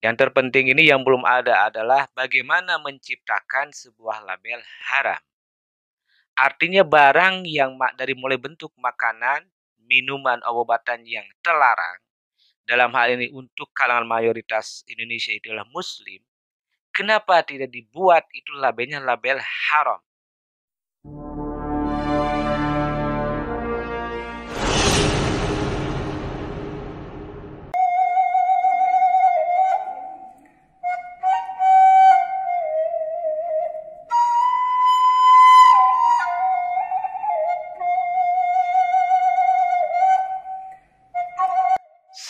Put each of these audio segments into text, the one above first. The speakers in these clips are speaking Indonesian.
Yang terpenting ini yang belum ada adalah bagaimana menciptakan sebuah label haram. Artinya barang yang dari mulai bentuk makanan, minuman, obat obatan yang terlarang, dalam hal ini untuk kalangan mayoritas Indonesia itulah muslim, kenapa tidak dibuat itu labelnya label haram?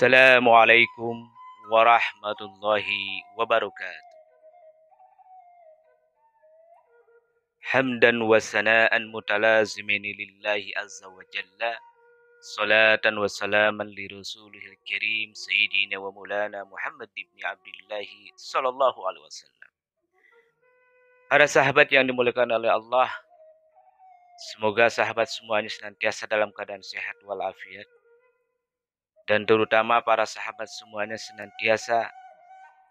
Assalamualaikum warahmatullahi wabarakatuh. Hamdan wa sana'an mutalazimin lillahi azza wa jalla. Salatan wa salaman li rasulihil karim sayyidina wa mulana Muhammad ibn Abdillahi sallallahu alaihi wasallam. Para sahabat yang dimuliakan oleh Allah, semoga sahabat semuanya senantiasa dalam keadaan sehat walafiat dan terutama para sahabat semuanya senantiasa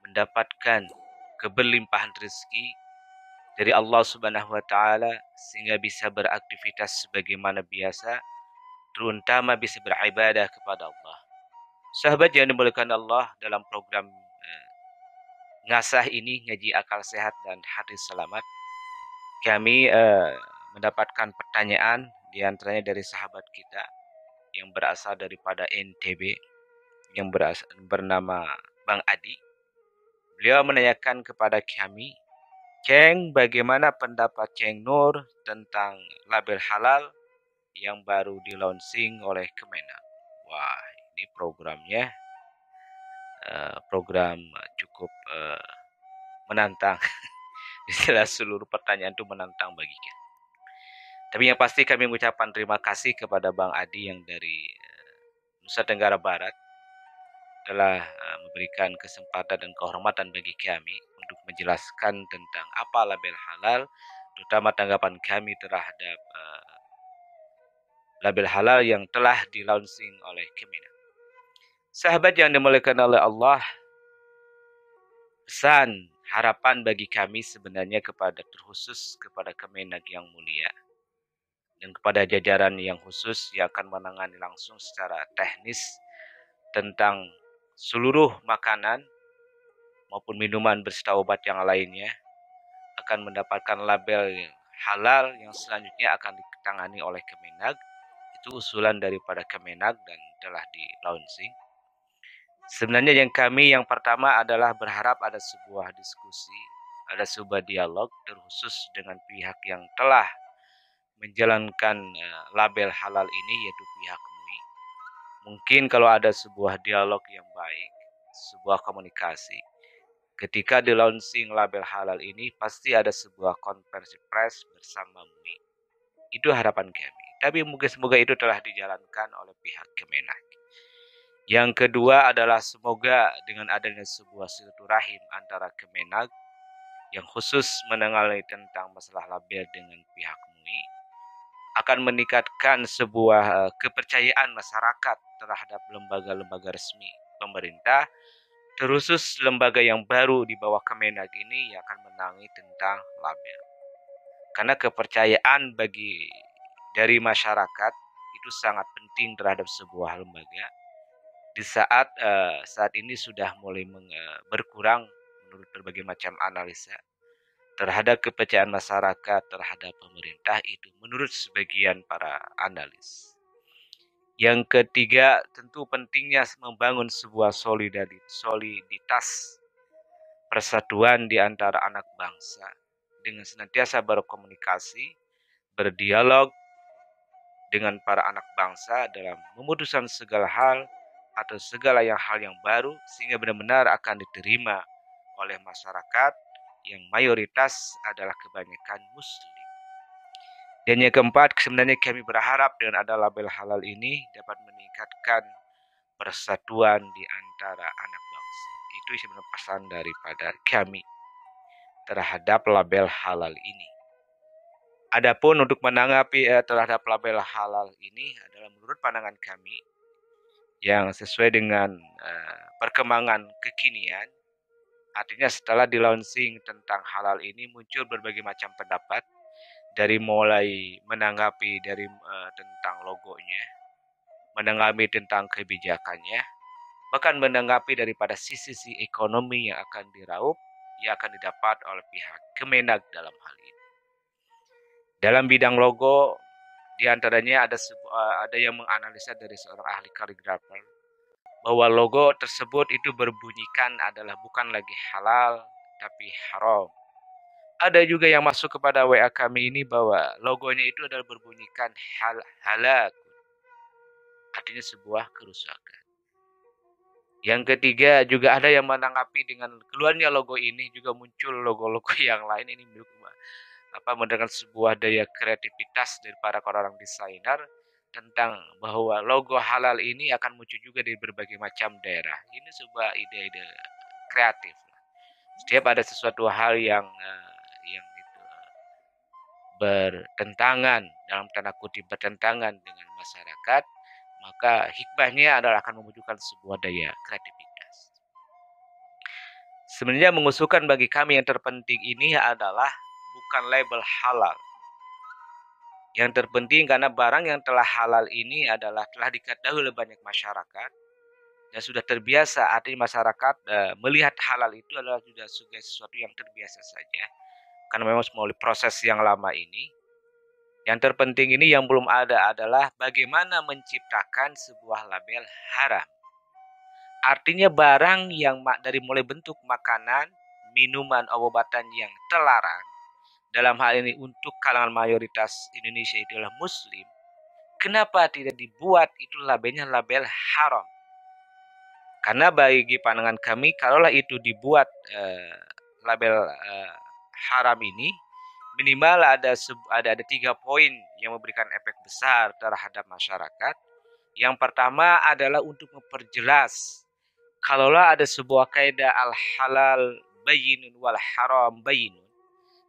mendapatkan keberlimpahan rezeki dari Allah Subhanahu wa taala sehingga bisa beraktivitas sebagaimana biasa terutama bisa beribadah kepada Allah. Sahabat yang dimuliakan Allah dalam program eh, ngasah ini ngaji akal sehat dan hati selamat kami eh, mendapatkan pertanyaan di antaranya dari sahabat kita yang berasal daripada NTB yang berasal, bernama Bang Adi. Beliau menanyakan kepada kami, Ceng, bagaimana pendapat Ceng Nur tentang label halal yang baru di launching oleh Kemena? Wah, ini programnya uh, program cukup uh, menantang. Setelah seluruh pertanyaan itu menantang bagi kita. Tapi yang pasti kami mengucapkan terima kasih kepada Bang Adi yang dari eh, Nusa Tenggara Barat telah eh, memberikan kesempatan dan kehormatan bagi kami untuk menjelaskan tentang apa label halal, terutama tanggapan kami terhadap eh, label halal yang telah dilaunching oleh Kemina. Sahabat yang dimuliakan oleh Allah, pesan harapan bagi kami sebenarnya kepada terkhusus kepada Kemenag yang mulia dan kepada jajaran yang khusus yang akan menangani langsung secara teknis tentang seluruh makanan maupun minuman berserta obat yang lainnya akan mendapatkan label halal yang selanjutnya akan ditangani oleh Kemenag itu usulan daripada Kemenag dan telah di launching sebenarnya yang kami yang pertama adalah berharap ada sebuah diskusi ada sebuah dialog terkhusus dengan pihak yang telah menjalankan eh, label halal ini yaitu pihak MUI. Mungkin kalau ada sebuah dialog yang baik, sebuah komunikasi, ketika di launching label halal ini pasti ada sebuah konversi press bersama MUI. Itu harapan kami. Tapi mungkin semoga itu telah dijalankan oleh pihak Kemenak. Yang kedua adalah semoga dengan adanya sebuah silaturahim antara Kemenag yang khusus menangani tentang masalah label dengan pihak MUI, akan meningkatkan sebuah eh, kepercayaan masyarakat terhadap lembaga-lembaga resmi pemerintah terusus lembaga yang baru di bawah Kemenag ini yang akan menangi tentang label karena kepercayaan bagi dari masyarakat itu sangat penting terhadap sebuah lembaga di saat uh, saat ini sudah mulai berkurang menurut berbagai macam analisa terhadap kepercayaan masyarakat terhadap pemerintah itu menurut sebagian para analis. Yang ketiga, tentu pentingnya membangun sebuah soliditas persatuan di antara anak bangsa dengan senantiasa berkomunikasi, berdialog dengan para anak bangsa dalam memutuskan segala hal atau segala yang hal yang baru sehingga benar-benar akan diterima oleh masyarakat yang mayoritas adalah kebanyakan muslim. Dan yang keempat, sebenarnya kami berharap dengan ada label halal ini dapat meningkatkan persatuan di antara anak bangsa. Itu sebenarnya pesan daripada kami terhadap label halal ini. Adapun untuk menanggapi eh, terhadap label halal ini adalah menurut pandangan kami yang sesuai dengan eh, perkembangan kekinian Artinya setelah di launching tentang halal ini muncul berbagai macam pendapat dari mulai menanggapi dari uh, tentang logonya, menanggapi tentang kebijakannya, bahkan menanggapi daripada sisi-sisi ekonomi yang akan diraup yang akan didapat oleh pihak kemenag dalam hal ini. Dalam bidang logo di antaranya ada eh, ada yang menganalisa dari seorang ahli kaligrafer bahwa logo tersebut itu berbunyikan adalah bukan lagi halal tapi haram. Ada juga yang masuk kepada WA kami ini bahwa logonya itu adalah berbunyikan hal halak. Artinya sebuah kerusakan. Yang ketiga juga ada yang menanggapi dengan keluarnya logo ini juga muncul logo-logo yang lain ini apa mendengar sebuah daya kreativitas dari para orang desainer tentang bahwa logo halal ini akan muncul juga di berbagai macam daerah. Ini sebuah ide-ide kreatif. Setiap ada sesuatu hal yang uh, yang itu uh, bertentangan dalam tanda kutip bertentangan dengan masyarakat, maka hikmahnya adalah akan memunculkan sebuah daya kreativitas. Sebenarnya mengusulkan bagi kami yang terpenting ini adalah bukan label halal, yang terpenting karena barang yang telah halal ini adalah telah diketahui oleh banyak masyarakat dan sudah terbiasa artinya masyarakat e, melihat halal itu adalah sudah sebagai sesuatu yang terbiasa saja karena memang melalui proses yang lama ini yang terpenting ini yang belum ada adalah bagaimana menciptakan sebuah label haram artinya barang yang dari mulai bentuk makanan minuman obatan yang terlarang dalam hal ini untuk kalangan mayoritas Indonesia itu adalah muslim, kenapa tidak dibuat itu labelnya label haram? Karena bagi pandangan kami kalaulah itu dibuat eh, label eh, haram ini minimal ada ada ada tiga poin yang memberikan efek besar terhadap masyarakat. Yang pertama adalah untuk memperjelas kalaulah ada sebuah kaidah al halal bayinun wal haram bayinun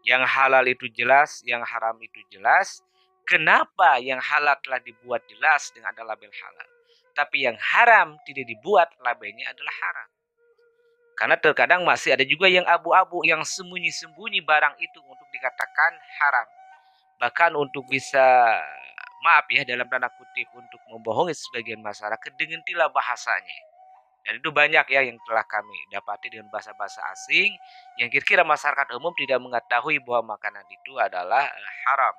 yang halal itu jelas, yang haram itu jelas. Kenapa yang halal telah dibuat jelas dengan ada label halal? Tapi yang haram tidak dibuat labelnya adalah haram. Karena terkadang masih ada juga yang abu-abu, yang sembunyi-sembunyi barang itu untuk dikatakan haram. Bahkan untuk bisa maaf ya dalam tanda kutip untuk membohongi sebagian masyarakat dengan tila bahasanya dan itu banyak ya yang telah kami dapati dengan bahasa-bahasa asing yang kira-kira masyarakat umum tidak mengetahui bahwa makanan itu adalah eh, haram.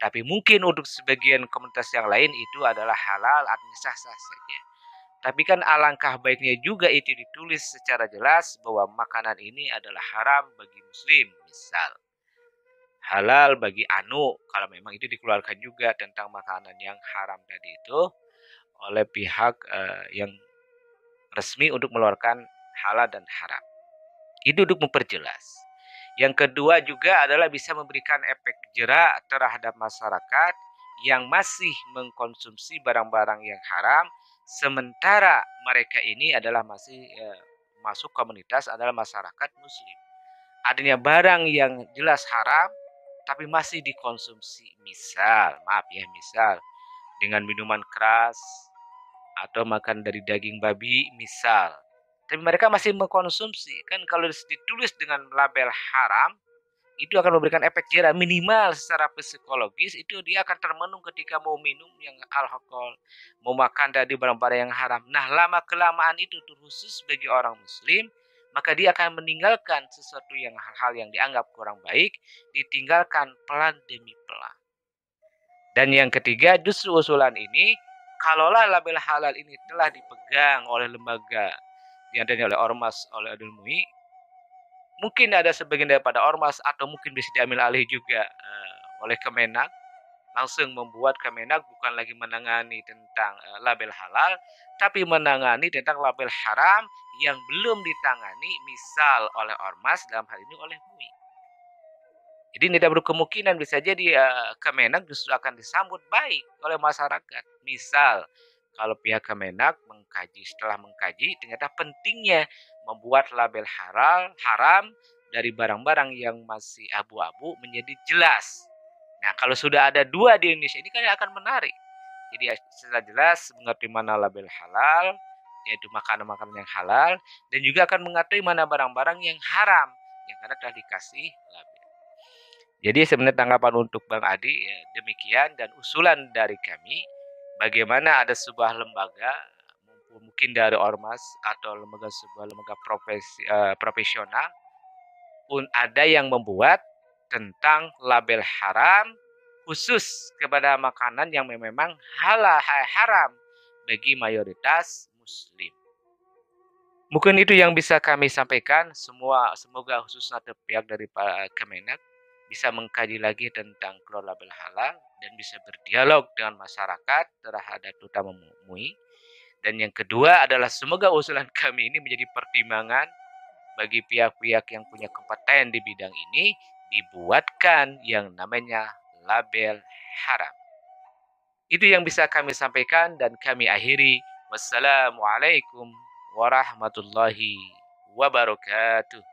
Tapi mungkin untuk sebagian komunitas yang lain itu adalah halal atau sah-sah saja. Tapi kan alangkah baiknya juga itu ditulis secara jelas bahwa makanan ini adalah haram bagi muslim misal. Halal bagi anu kalau memang itu dikeluarkan juga tentang makanan yang haram tadi itu oleh pihak uh, yang resmi untuk meluarkan halal dan haram. Itu untuk memperjelas. Yang kedua juga adalah bisa memberikan efek jerak terhadap masyarakat yang masih mengkonsumsi barang-barang yang haram sementara mereka ini adalah masih ya, masuk komunitas adalah masyarakat muslim. Adanya barang yang jelas haram tapi masih dikonsumsi misal, maaf ya, misal dengan minuman keras, atau makan dari daging babi misal. Tapi mereka masih mengkonsumsi. Kan kalau ditulis dengan label haram, itu akan memberikan efek jerah minimal secara psikologis itu dia akan termenung ketika mau minum yang alkohol mau makan dari barang-barang yang haram nah lama kelamaan itu khusus bagi orang muslim maka dia akan meninggalkan sesuatu yang hal-hal yang dianggap kurang baik ditinggalkan pelan demi pelan dan yang ketiga justru usulan ini kalaulah label halal ini telah dipegang oleh lembaga yang diantaranya oleh ormas oleh Adil MUI mungkin ada sebagian daripada ormas atau mungkin bisa diambil alih juga uh, oleh Kemenak langsung membuat Kemenak bukan lagi menangani tentang uh, label halal tapi menangani tentang label haram yang belum ditangani misal oleh ormas dalam hal ini oleh MUI jadi tidak berkemungkinan bisa jadi uh, Kemenak justru akan disambut baik oleh masyarakat. Misal kalau pihak Kemenak mengkaji setelah mengkaji ternyata pentingnya membuat label halal haram dari barang-barang yang masih abu-abu menjadi jelas. Nah, kalau sudah ada dua di Indonesia ini kan akan menarik. Jadi ya, setelah jelas mengerti mana label halal, yaitu makanan-makanan yang halal, dan juga akan mengerti mana barang-barang yang haram, yang karena telah dikasih label. Jadi sebenarnya tanggapan untuk Bang Adi ya, demikian dan usulan dari kami bagaimana ada sebuah lembaga mungkin dari ormas atau lembaga sebuah lembaga profesi, uh, eh, profesional pun ada yang membuat tentang label haram khusus kepada makanan yang memang halal haram bagi mayoritas muslim. Mungkin itu yang bisa kami sampaikan. Semua semoga khususnya pihak dari Pak eh, Kemenak bisa mengkaji lagi tentang kelola halal dan bisa berdialog dengan masyarakat terhadap terutama MUI. Dan yang kedua adalah semoga usulan kami ini menjadi pertimbangan bagi pihak-pihak yang punya kompeten di bidang ini dibuatkan yang namanya label haram. Itu yang bisa kami sampaikan dan kami akhiri. Wassalamualaikum warahmatullahi wabarakatuh.